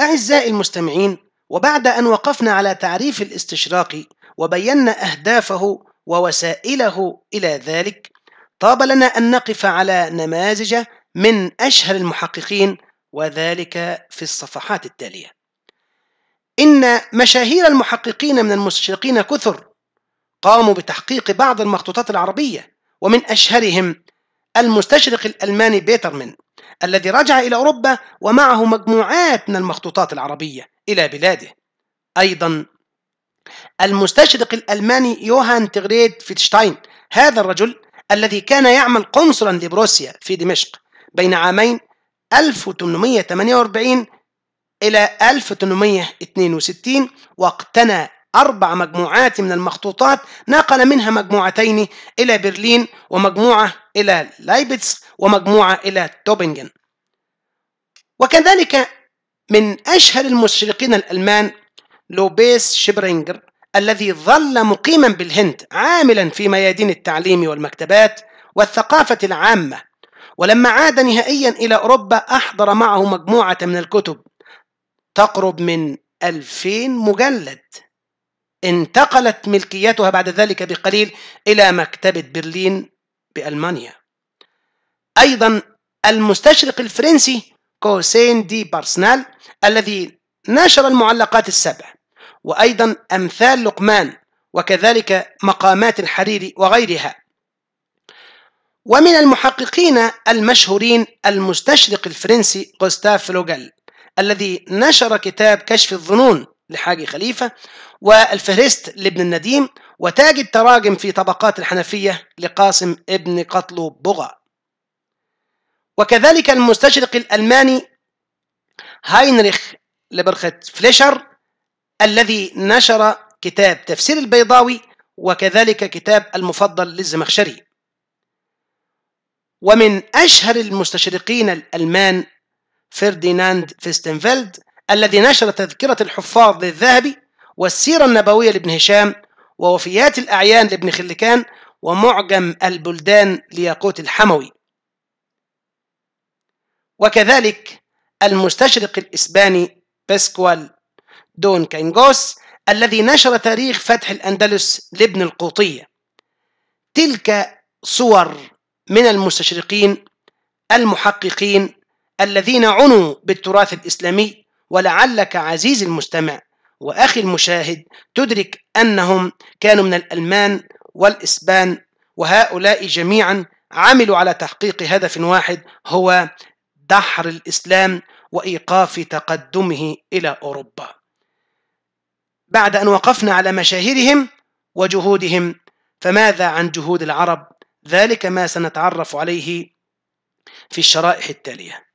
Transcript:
أعزائي المستمعين وبعد أن وقفنا على تعريف الاستشراق وبينا أهدافه ووسائله إلى ذلك طاب لنا أن نقف على نماذج من أشهر المحققين وذلك في الصفحات التالية إن مشاهير المحققين من المستشرقين كثر قاموا بتحقيق بعض المخطوطات العربية ومن أشهرهم المستشرق الألماني بيترمن الذي رجع إلى أوروبا ومعه مجموعات من المخطوطات العربية إلى بلاده أيضا المستشرق الألماني يوهان تغريد فيتشتاين هذا الرجل الذي كان يعمل قنصلا لبروسيا في دمشق بين عامين 1848 إلى 1862 واقتنى أربع مجموعات من المخطوطات نقل منها مجموعتين إلى برلين ومجموعة إلى لايبتس ومجموعة إلى توبنجن وكذلك من أشهر المشرقين الألمان لوبيس شبرينجر الذي ظل مقيما بالهند عاملا في ميادين التعليم والمكتبات والثقافة العامة ولما عاد نهائيا إلى أوروبا أحضر معه مجموعة من الكتب تقرب من 2000 مجلد انتقلت ملكيتها بعد ذلك بقليل إلى مكتبة برلين بألمانيا أيضا المستشرق الفرنسي كوسين دي بارسنال الذي نشر المعلقات السبع وأيضا أمثال لقمان وكذلك مقامات الحريري وغيرها ومن المحققين المشهورين المستشرق الفرنسي غوستاف فلوغل الذي نشر كتاب كشف الظنون لحاجي خليفة والفهرست لابن النديم وتاج التراجم في طبقات الحنفية لقاسم ابن قطلب بغا وكذلك المستشرق الألماني هاينريخ لبرخت فليشر الذي نشر كتاب تفسير البيضاوي وكذلك كتاب المفضل للزمخشري ومن أشهر المستشرقين الألمان فرديناند فيستنفيلد الذي نشر تذكرة الحفاظ للذهبي والسيرة النبوية لابن هشام ووفيات الأعيان لابن خلكان ومعجم البلدان لياقوت الحموي وكذلك المستشرق الإسباني باسكوال دون كينغوس الذي نشر تاريخ فتح الأندلس لابن القوطية تلك صور من المستشرقين المحققين الذين عنوا بالتراث الإسلامي ولعلك عزيزي المستمع واخي المشاهد تدرك انهم كانوا من الالمان والاسبان وهؤلاء جميعا عملوا على تحقيق هدف واحد هو دحر الاسلام وايقاف تقدمه الى اوروبا. بعد ان وقفنا على مشاهيرهم وجهودهم فماذا عن جهود العرب؟ ذلك ما سنتعرف عليه في الشرائح التاليه.